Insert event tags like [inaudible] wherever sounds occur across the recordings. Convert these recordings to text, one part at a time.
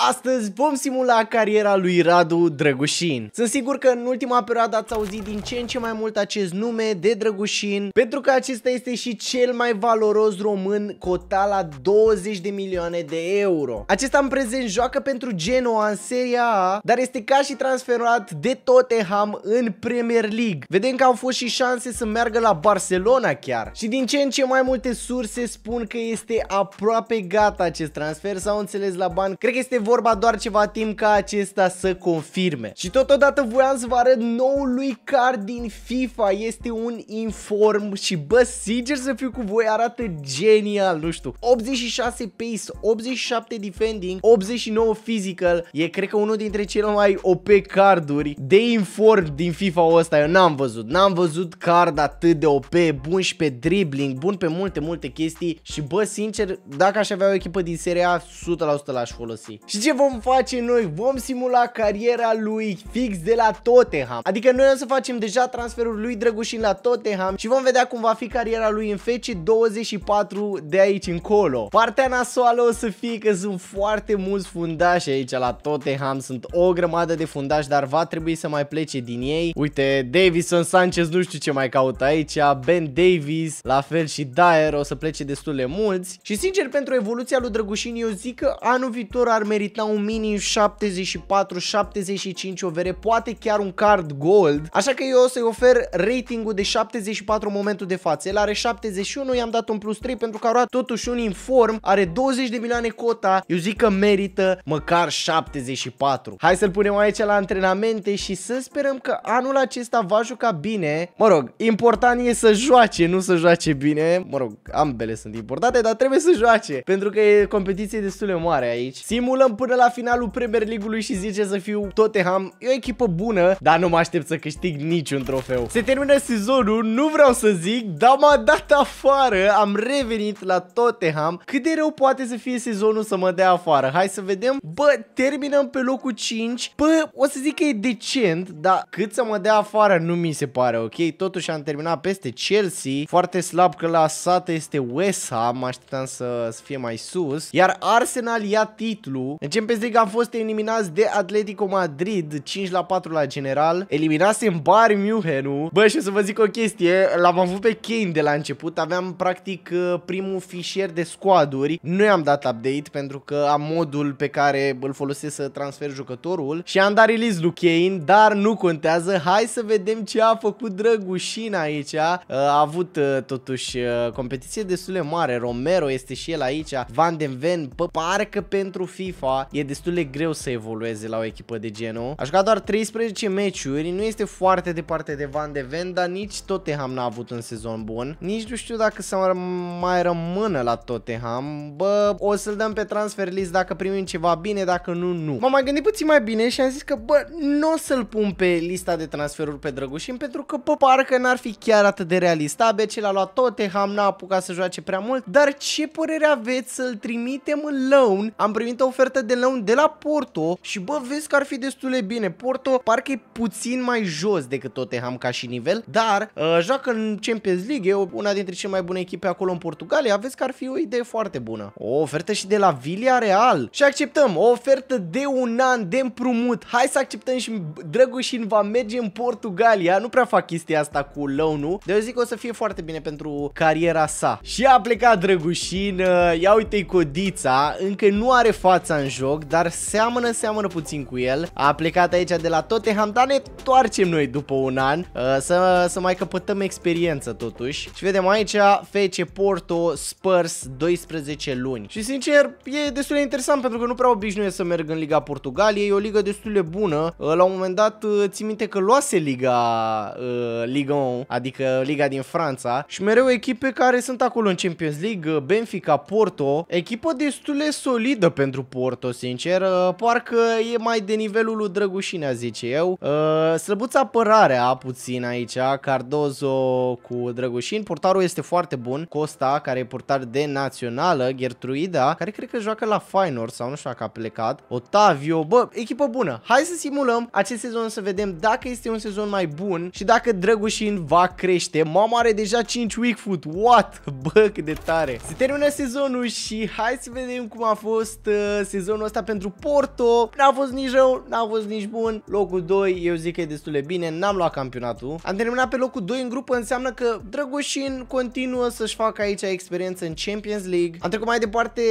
Astăzi vom simula cariera lui Radu Drăgușin. Sunt sigur că în ultima perioadă ați auzit din ce în ce mai mult acest nume de Drăgușin, pentru că acesta este și cel mai valoros român cotat la 20 de milioane de euro. Acesta în prezent joacă pentru Genoa în Serie A, dar este ca și transferat de Tottenham în Premier League. Vedem că au fost și șanse să meargă la Barcelona chiar. Și din ce în ce mai multe surse spun că este aproape gata acest transfer, s-au înțeles la bani. Cred că este vorba doar ceva timp ca acesta să confirme. Și totodată voiam să vă arăt noul lui card din FIFA, este un inform și bă, sincer să fiu cu voi, arată genial, nu știu, 86 pace, 87 defending, 89 physical, e cred că unul dintre cele mai OP carduri de inform din FIFA ăsta, eu n-am văzut, n-am văzut card atât de OP, bun și pe dribbling, bun pe multe, multe chestii și bă, sincer, dacă aș avea o echipă din seria A, 100% l-aș folosi. Și și ce vom face noi? Vom simula cariera lui fix de la Tottenham. Adică noi o să facem deja transferul lui Drăgușin la Tottenham și vom vedea cum va fi cariera lui în FC 24 de aici încolo. Partea nasoală o să fie că sunt foarte mulți fundași aici la Tottenham, sunt o grămadă de fundași, dar va trebui să mai plece din ei. Uite, Davison Sanchez, nu știu ce mai caută aici, Ben Davis, la fel și Dyer, o să plece destul de mulți. Și sincer, pentru evoluția lui Drăgușin, eu zic că anul viitor ar merita gândit la un minim 74-75 overe, poate chiar un card gold, așa că eu o să-i ofer ratingul de 74 în momentul de față. El are 71, i-am dat un plus 3 pentru că a luat totuși un inform, are 20 de milioane cota, eu zic că merită măcar 74. Hai să-l punem aici la antrenamente și să sperăm că anul acesta va juca bine. Mă rog, important e să joace, nu să joace bine. Mă rog, ambele sunt importante, dar trebuie să joace, pentru că e competiție destul de mare aici. Simulăm până la finalul Premier League-ului și zice să fiu Tottenham. E o echipă bună, dar nu mă aștept să câștig niciun trofeu. Se termină sezonul, nu vreau să zic, dar m-a dat afară. Am revenit la Tottenham. Cât de rău poate să fie sezonul să mă dea afară? Hai să vedem. Bă, terminăm pe locul 5. Bă, o să zic că e decent, dar cât să mă dea afară nu mi se pare, ok? Totuși am terminat peste Chelsea. Foarte slab că la sată este West Ham. Mă așteptam să, să fie mai sus. Iar Arsenal ia titlul. În Champions League am fost eliminați de Atletico Madrid 5 la 4 la general Eliminasem Bar München Bă și o să vă zic o chestie L-am avut pe Kane de la început Aveam practic uh, primul fișier de squaduri Nu i-am dat update pentru că am modul pe care îl folosesc să transfer jucătorul Și am dat release lui Kane Dar nu contează Hai să vedem ce a făcut Drăgușin aici uh, A avut uh, totuși competiție destul de mare Romero este și el aici Van den Ven parcă pentru FIFA e destul de greu să evolueze la o echipă de genul. A jucat doar 13 meciuri, nu este foarte departe de Van de Ven, dar nici Tottenham n-a avut un sezon bun. Nici nu știu dacă să mai rămână la Tottenham. Bă, o să-l dăm pe transfer list dacă primim ceva bine, dacă nu, nu. M-am mai gândit puțin mai bine și am zis că, bă, nu o să-l pun pe lista de transferuri pe Drăgușin pentru că, bă, parcă n-ar fi chiar atât de realist. ce l-a luat Tottenham, n-a apucat să joace prea mult, dar ce părere aveți să-l trimitem în loan? Am primit o ofertă de lăun de la Porto și bă, vezi că ar fi destul de bine. Porto parcă e puțin mai jos decât Tottenham ca și nivel, dar uh, joacă în Champions League, e una dintre cele mai bune echipe acolo în Portugalia, vezi că ar fi o idee foarte bună. O ofertă și de la Vilia Real și acceptăm o ofertă de un an de împrumut. Hai să acceptăm și Drăgușin va merge în Portugalia, nu prea fac chestia asta cu loan-ul, de eu zic că o să fie foarte bine pentru cariera sa. Și a plecat Drăgușin, uh, ia uite-i codița, încă nu are fața în joc, dar seamănă, seamănă puțin cu el. A plecat aici de la Tottenham, dar ne toarcem noi după un an uh, să, să mai căpătăm experiență totuși. Și vedem aici FC Porto Spurs 12 luni. Și sincer, e destul de interesant pentru că nu prea obișnuiesc să merg în Liga Portugaliei, e o ligă destul de bună. Uh, la un moment dat uh, țin minte că luase Liga uh, Liga 1, adică Liga din Franța și mereu echipe care sunt acolo în Champions League, Benfica, Porto, echipă destul de solidă pentru Porto tot sincer. Uh, parcă e mai de nivelul lui Drăgușinea, zice eu. Uh, slăbuța apărarea puțin aici, Cardozo cu Drăgușin. Portarul este foarte bun. Costa, care e portar de națională, Gertruida, care cred că joacă la Feyenoord sau nu știu dacă a plecat. Otavio, bă, echipă bună. Hai să simulăm acest sezon să vedem dacă este un sezon mai bun și dacă Drăgușin va crește. Mama are deja 5 week foot. What? [laughs] Bă, cât de tare. Se termină sezonul și hai să vedem cum a fost uh, sezonul sezonul ăsta pentru Porto. N-a fost nici rău, n-a fost nici bun. Locul 2 eu zic că e destul de bine, n-am luat campionatul. Am terminat pe locul 2 în grupă, înseamnă că Drăgușin continuă să-și facă aici experiență în Champions League. Am trecut mai departe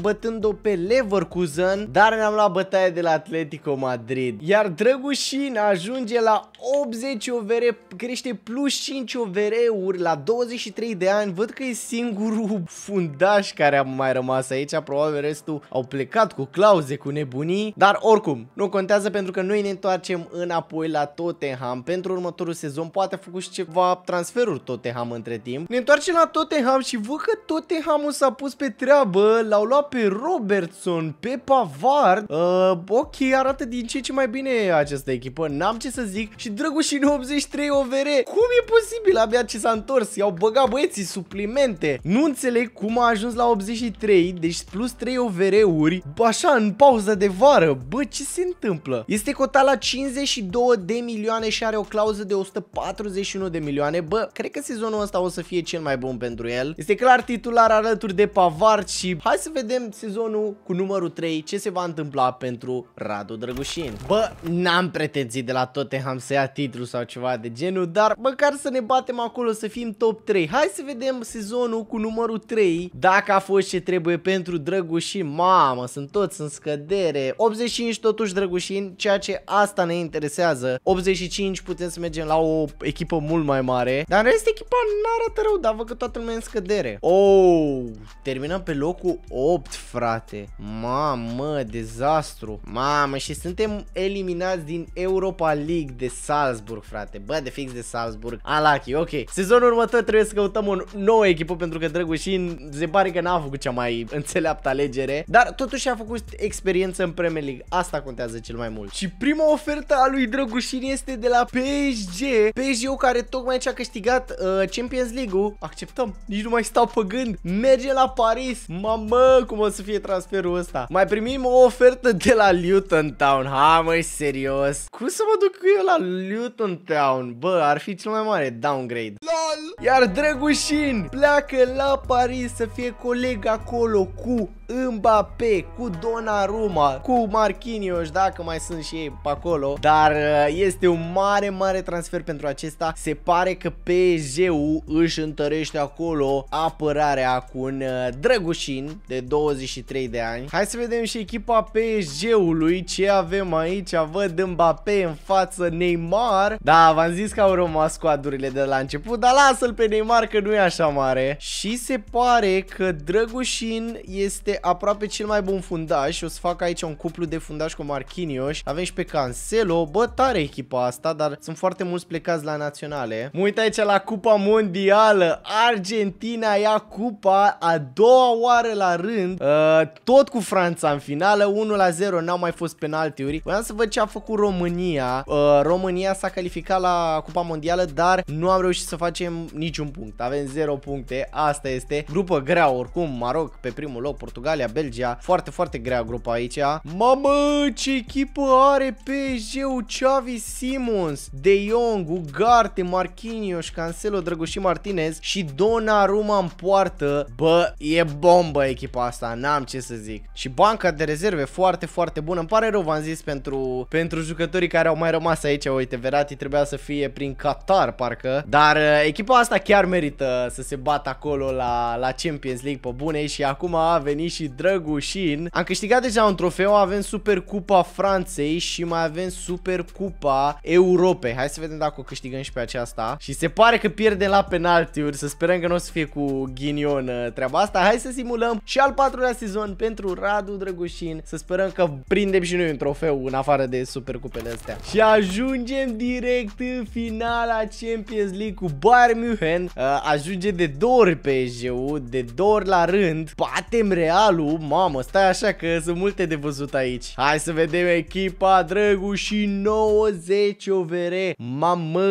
bătând-o pe Leverkusen, dar ne-am luat bătaie de la Atletico Madrid. Iar Drăgușin ajunge la 80 OVR, crește plus 5 OVR-uri la 23 de ani. Văd că e singurul fundaș care a mai rămas aici, probabil restul au plecat cu cu clauze, cu nebunii, dar oricum, nu contează pentru că noi ne întoarcem înapoi la Tottenham pentru următorul sezon, poate a făcut și ceva transferuri Tottenham între timp. Ne întoarcem la Tottenham și văd că tottenham s-a pus pe treabă, l-au luat pe Robertson, pe Pavard, uh, ok, arată din ce ce mai bine această echipă, n-am ce să zic și Drăgușin 83 OVR, cum e posibil abia ce s-a întors, i-au băgat băieții suplimente, nu înțeleg cum a ajuns la 83, deci plus 3 OVR-uri, ba așa, în pauză de vară. Bă, ce se întâmplă? Este cotat la 52 de milioane și are o clauză de 141 de milioane. Bă, cred că sezonul ăsta o să fie cel mai bun pentru el. Este clar titular alături de Pavard și hai să vedem sezonul cu numărul 3 ce se va întâmpla pentru Radu Drăgușin. Bă, n-am pretenții de la Tottenham să ia titlul sau ceva de genul, dar măcar să ne batem acolo să fim top 3. Hai să vedem sezonul cu numărul 3 dacă a fost ce trebuie pentru Drăgușin. Mamă, sunt tot toți în scădere. 85 totuși drăgușini, ceea ce asta ne interesează. 85 putem să mergem la o echipă mult mai mare. Dar în rest echipa nu arată rău, dar văd că toată lumea în scădere. Oh, terminăm pe locul 8, frate. Mamă, dezastru. Mamă, și suntem eliminați din Europa League de Salzburg, frate. Bă, de fix de Salzburg. Unlucky, ok. Sezonul următor trebuie să căutăm o nouă echipă pentru că drăgușini se pare că n-a făcut cea mai înțeleaptă alegere. Dar totuși a făcut făcut experiență în Premier League. Asta contează cel mai mult. Și prima ofertă a lui Drăgușin este de la PSG. PSG care tocmai ce a câștigat uh, Champions League-ul. Acceptăm. Nici nu mai stau pe gând. Merge la Paris. Mamă, cum o să fie transferul ăsta. Mai primim o ofertă de la Luton Town. Ha, măi, serios. Cum să mă duc eu la Luton Town? Bă, ar fi cel mai mare downgrade. LOL! Iar Drăgușin pleacă la Paris să fie coleg acolo cu Mbappé, cu Donnarumma, cu Marquinhos, dacă mai sunt și ei pe acolo, dar uh, este un mare, mare transfer pentru acesta. Se pare că PSG-ul își întărește acolo apărarea cu un uh, drăgușin de 23 de ani. Hai să vedem și echipa PSG-ului, ce avem aici, văd Mbappé în față, Neymar. Da, v-am zis că au rămas squadurile de la început, dar lasă-l pe Neymar că nu e așa mare. Și se pare că Drăgușin este aproape cel mai bun fundaș. O să fac aici un cuplu de fundaș cu Marquinhos. Avem și pe Cancelo. Bă, tare echipa asta, dar sunt foarte mulți plecați la naționale. Mă uit aici la Cupa Mondială. Argentina ia cupa a doua oară la rând. Uh, tot cu Franța în finală. 1 la 0. N-au mai fost penaltiuri. Vreau să văd ce a făcut România. Uh, România s-a calificat la Cupa Mondială, dar nu am reușit să facem niciun punct. Avem 0 puncte. Asta este. Grupă grea oricum. Maroc pe primul loc. Portugal Portugalia, Belgia. Foarte, foarte grea grupa aici. Mamă, ce echipă are PSG-ul Xavi Simons, De Jong, Ugarte, Marquinhos, Cancelo, Drăgușii Martinez și Donnarumma în poartă. Bă, e bombă echipa asta, n-am ce să zic. Și banca de rezerve foarte, foarte bună. Îmi pare rău, v-am zis, pentru, pentru jucătorii care au mai rămas aici. Uite, Verati trebuia să fie prin Qatar, parcă. Dar uh, echipa asta chiar merită să se bată acolo la, la Champions League pe bune și acum a venit și Drăgușin. Am câștigat deja un trofeu, avem Super Cupa Franței și mai avem Super Cupa Europei. Hai să vedem dacă o câștigăm și pe aceasta. Și se pare că pierdem la penaltiuri, să sperăm că nu o să fie cu ghinion uh, treaba asta. Hai să simulăm și al patrulea sezon pentru Radu Drăgușin. Să sperăm că prindem și noi un trofeu în afară de Super Cupele astea. Și ajungem direct în finala Champions League cu Bayern München. Uh, ajunge de două ori pe EU, de două ori la rând. Batem Real alu, mamă, stai așa că sunt multe de văzut aici. Hai să vedem echipa și 90 OVR. Mamă,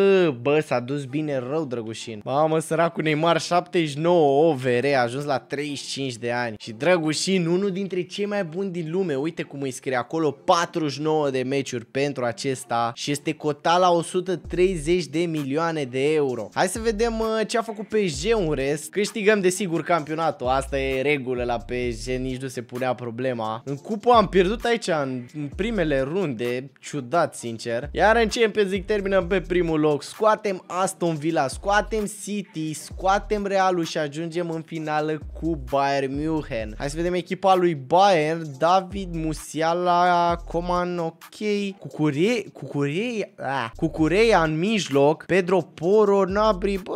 bă, s-a dus bine rău Drăgușin. Mamă, săracul Neymar 79 OVR, a ajuns la 35 de ani. Și Drăgușin, unul dintre cei mai buni din lume, uite cum îi scrie acolo, 49 de meciuri pentru acesta și este cotat la 130 de milioane de euro. Hai să vedem uh, ce a făcut PSG un rest. Câștigăm desigur campionatul, asta e regulă la PSG. 10, nici nu se punea problema. În cupă am pierdut aici în, în primele runde, ciudat sincer. Iar în Champions League terminăm pe primul loc, scoatem Aston Villa, scoatem City, scoatem Realul și ajungem în finală cu Bayern München. Hai să vedem echipa lui Bayern, David, Musiala, Coman, ok, Cucurie, Cucurie, ah, Cucurea în mijloc, Pedro Poro, Nabri, bă,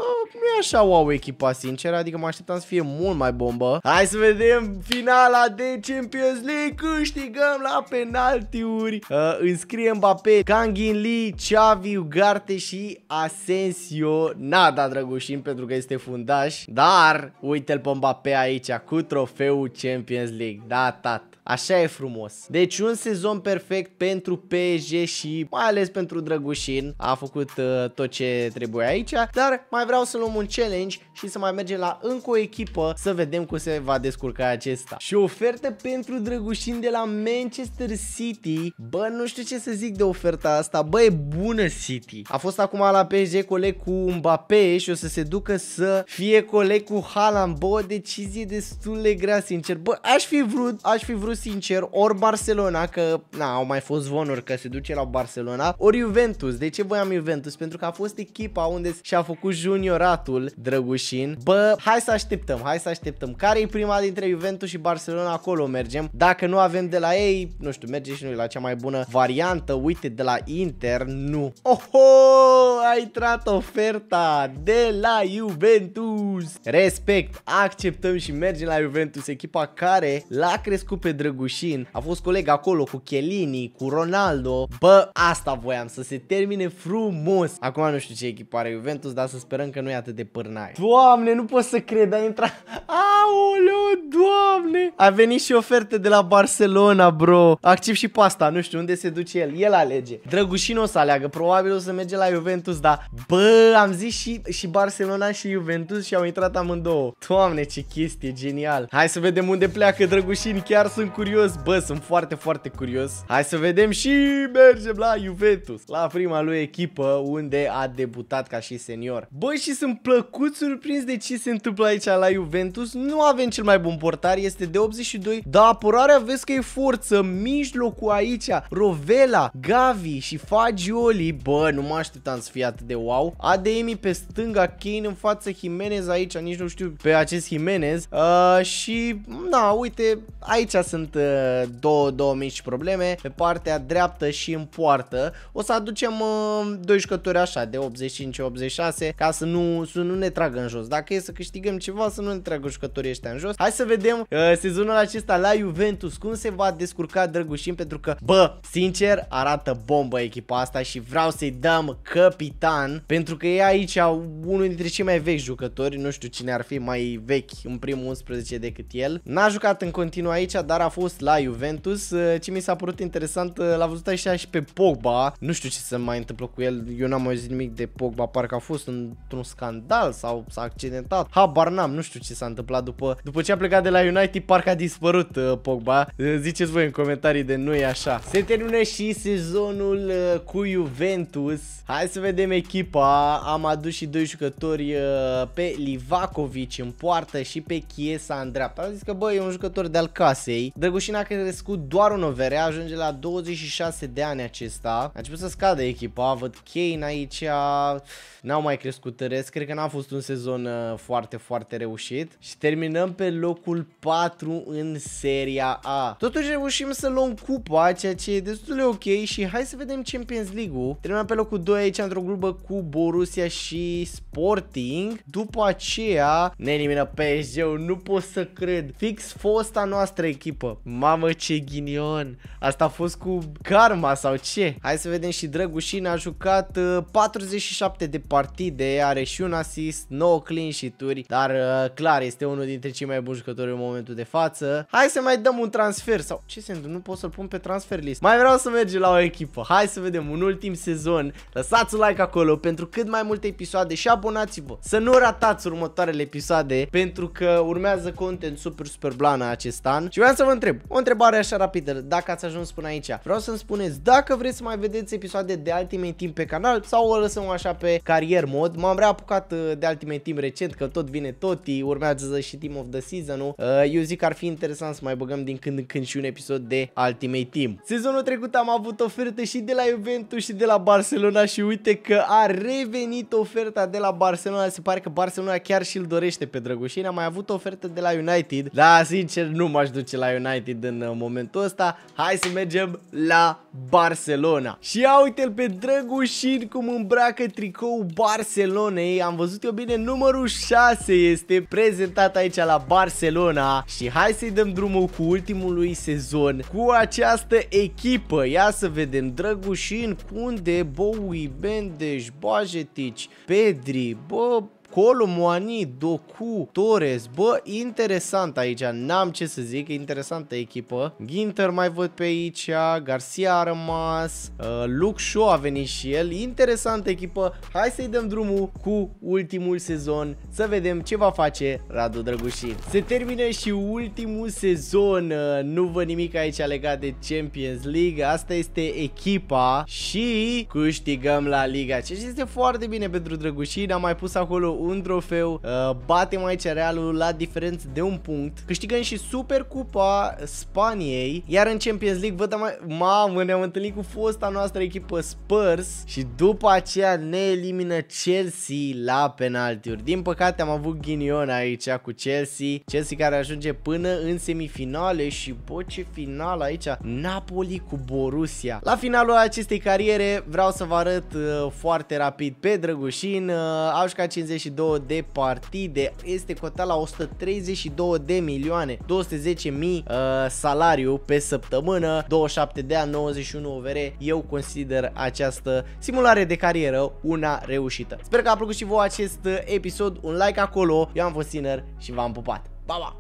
așa wow echipa, sincer, adică mă așteptam să fie mult mai bombă. Hai să vedem finala de Champions League, câștigăm la penaltiuri. Uh, înscrie Mbappé, Kangin Lee, Xavi, Ugarte și Asensio. Nada, drăgușin, pentru că este fundaș, dar uite-l pe Mbappé aici cu trofeul Champions League. Da, tată. Așa e frumos. Deci un sezon perfect pentru PSG și mai ales pentru Drăgușin. A făcut uh, tot ce trebuie aici, dar mai vreau să luăm un un challenge și să mai mergem la încă o echipă să vedem cum se va descurca acesta. Și ofertă pentru drăgușini de la Manchester City. Bă, nu știu ce să zic de oferta asta. Bă, e bună City. A fost acum la PSG coleg cu Mbappé și o să se ducă să fie coleg cu Haaland. Bă, o decizie destul de grea, sincer. Bă, aș fi vrut, aș fi vrut sincer, ori Barcelona, că na, au mai fost zvonuri că se duce la Barcelona, ori Juventus. De ce voiam Juventus? Pentru că a fost echipa unde și-a făcut junioratul Juventul Drăgușin. Bă, hai să așteptăm, hai să așteptăm. Care e prima dintre Juventus și Barcelona? Acolo mergem. Dacă nu avem de la ei, nu știu, merge și noi la cea mai bună variantă. Uite, de la Inter, nu. Oho, a intrat oferta de la Juventus. Respect, acceptăm și mergem la Juventus, echipa care l-a crescut pe Drăgușin. A fost coleg acolo cu Chelini, cu Ronaldo. Bă, asta voiam, să se termine frumos. Acum nu știu ce echipă are Juventus, dar să sperăm că nu e atât de de pârnaie. Doamne, nu pot să cred, a intrat... Aoleu, doamne! A venit și oferte de la Barcelona, bro. Accept și pasta, nu știu unde se duce el. El alege. Drăgușin o să aleagă, probabil o să merge la Juventus, dar... Bă, am zis și, și Barcelona și Juventus și au intrat amândouă. Doamne, ce chestie, genial. Hai să vedem unde pleacă Drăgușin, chiar sunt curios. Bă, sunt foarte, foarte curios. Hai să vedem și mergem la Juventus, la prima lui echipă unde a debutat ca și senior. Bă, și sunt plă plăcut surprins de ce se întâmplă aici la Juventus. Nu avem cel mai bun portar, este de 82, dar apărarea vezi că e forță, mijlocul aici, Rovela, Gavi și Fagioli. Bă, nu mă așteptam să fie atât de wow. ADM pe stânga, Kane în față, Jimenez aici, nici nu știu pe acest Jimenez. Uh, și, na, uite, aici sunt uh, două, două mici probleme, pe partea dreaptă și în poartă. O să aducem uh, doi jucători așa, de 85-86, ca să nu, să nu ne tragă în jos. Dacă e să câștigăm ceva, să nu ne tragă jucătorii ăștia în jos. Hai să vedem uh, sezonul acesta la Juventus cum se va descurca Drăgușin pentru că, bă, sincer, arată bombă echipa asta și vreau să-i dăm capitan pentru că e aici unul dintre cei mai vechi jucători, nu știu cine ar fi mai vechi în primul 11 decât el. N-a jucat în continuu aici, dar a fost la Juventus. Uh, ce mi s-a părut interesant, uh, l-a văzut așa și pe Pogba. Nu știu ce se mai întâmplă cu el, eu n-am mai zis nimic de Pogba, parcă a fost într-un scandal accidental sau s-a accidentat. Habar n-am, nu știu ce s-a întâmplat după, după ce a plecat de la United, parcă a dispărut uh, Pogba. Uh, ziceți voi în comentarii de nu e așa. Se termină și sezonul uh, cu Juventus. Hai să vedem echipa. Am adus și doi jucători uh, pe Livakovic în poartă și pe Chiesa în dreapta. Am zis că bă, e un jucător de-al casei. Drăgușina a crescut doar un overe, ajunge la 26 de ani acesta. A început să scadă echipa, văd Kane aici, n-au mai crescut rest, cred că n a fost un sezon uh, foarte, foarte reușit și terminăm pe locul 4 în Seria A. Totuși reușim să luăm cupa, ceea ce e destul de ok și hai să vedem Champions League-ul. Terminăm pe locul 2 aici într-o grupă cu Borussia și Sporting. După aceea ne elimină PSG-ul, nu pot să cred. Fix fosta noastră echipă. Mamă ce ghinion! Asta a fost cu karma sau ce? Hai să vedem și Drăgușin a jucat 47 uh, de partide, are și un asist assist, 9 clean sheet-uri, dar uh, clar este unul dintre cei mai buni jucători în momentul de față. Hai să mai dăm un transfer sau ce se nu pot să-l pun pe transfer list. Mai vreau să mergem la o echipă. Hai să vedem un ultim sezon. Lăsați un like acolo pentru cât mai multe episoade și abonați-vă. Să nu ratați următoarele episoade pentru că urmează content super super blana acest an. Și vreau să vă întreb, o întrebare așa rapidă, dacă ați ajuns până aici. Vreau să-mi spuneți dacă vreți să mai vedeți episoade de Ultimate Team pe canal sau o lăsăm așa pe carier mod. M-am reapucat uh, de Ultimate Team recent, că tot vine Toti, urmează și Team of the Season-ul. Uh, eu zic că ar fi interesant să mai băgăm din când în când și un episod de Ultimate Team. Sezonul trecut am avut oferte și de la Juventus și de la Barcelona și uite că a revenit oferta de la Barcelona. Se pare că Barcelona chiar și îl dorește pe Drăgușin. Am mai avut ofertă de la United, dar sincer nu m-aș duce la United în uh, momentul ăsta. Hai să mergem la Barcelona. Și ia uite-l pe Drăgușin cum îmbracă tricou Barcelonei. Am văzut văzut eu bine, numărul 6 este prezentat aici la Barcelona și hai să-i dăm drumul cu ultimului sezon cu această echipă. Ia să vedem, Drăgușin, Kunde, Bowie, Bendeș, Bajetic, Pedri, Bob, Colo, Moani, Doku, Torres, bă, interesant aici, n-am ce să zic, interesantă echipă. Ginter mai văd pe aici, Garcia a rămas, uh, Luke Shaw a venit și el, interesantă echipă. Hai să-i dăm drumul cu ultimul sezon, să vedem ce va face Radu Drăgușin. Se termină și ultimul sezon, uh, nu văd nimic aici legat de Champions League, asta este echipa și câștigăm la Liga, ce este foarte bine pentru Drăgușin, am mai pus acolo un trofeu, uh, batem aici Realul la diferență de un punct, câștigăm și Super Cupa Spaniei, iar în Champions League văd mai... Mamă, ne-am întâlnit cu fosta noastră echipă Spurs și după aceea ne elimină Chelsea la penaltiuri. Din păcate am avut ghinion aici cu Chelsea, Chelsea care ajunge până în semifinale și bă ce final aici, Napoli cu Borussia. La finalul acestei cariere vreau să vă arăt uh, foarte rapid pe Drăgușin, uh, Aușca 52 de partide, este cotat la 132 de milioane, 210 mii uh, salariu pe săptămână, 27 de ani, 91 OVR, eu consider această simulare de carieră una reușită. Sper că a plăcut și vouă acest uh, episod, un like acolo, eu am fost Siner și v-am pupat. Pa, pa!